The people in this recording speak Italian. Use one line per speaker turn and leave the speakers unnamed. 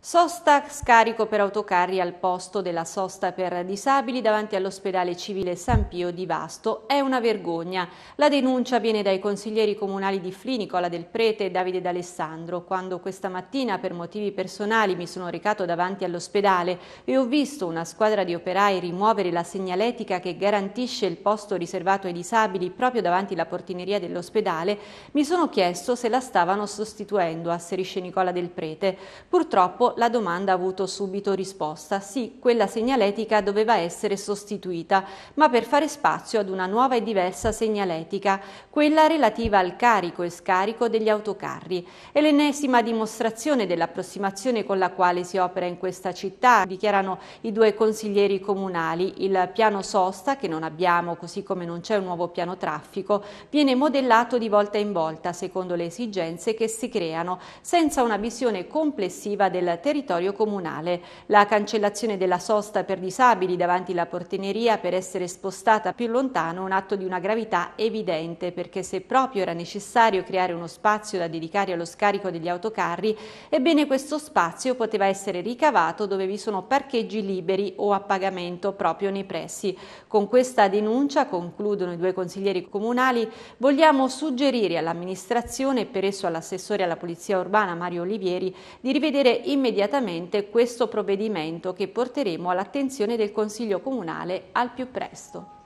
Sosta scarico per autocarri al posto della sosta per disabili davanti all'ospedale civile San Pio di Vasto è una vergogna. La denuncia viene dai consiglieri comunali di Nicola del Prete e Davide D'Alessandro. Quando questa mattina per motivi personali mi sono recato davanti all'ospedale e ho visto una squadra di operai rimuovere la segnaletica che garantisce il posto riservato ai disabili proprio davanti alla portineria dell'ospedale, mi sono chiesto se la stavano sostituendo, asserisce Nicola del Prete. Purtroppo la domanda ha avuto subito risposta. Sì, quella segnaletica doveva essere sostituita, ma per fare spazio ad una nuova e diversa segnaletica, quella relativa al carico e scarico degli autocarri. È l'ennesima dimostrazione dell'approssimazione con la quale si opera in questa città, dichiarano i due consiglieri comunali. Il piano sosta, che non abbiamo, così come non c'è un nuovo piano traffico, viene modellato di volta in volta secondo le esigenze che si creano, senza una visione complessiva del territorio comunale. La cancellazione della sosta per disabili davanti alla portineria per essere spostata più lontano è un atto di una gravità evidente perché se proprio era necessario creare uno spazio da dedicare allo scarico degli autocarri, ebbene questo spazio poteva essere ricavato dove vi sono parcheggi liberi o a pagamento proprio nei pressi. Con questa denuncia, concludono i due consiglieri comunali, vogliamo suggerire all'amministrazione e per esso all'assessore alla polizia urbana Mario Olivieri di rivedere immediatamente immediatamente questo provvedimento che porteremo all'attenzione del Consiglio Comunale al
più presto.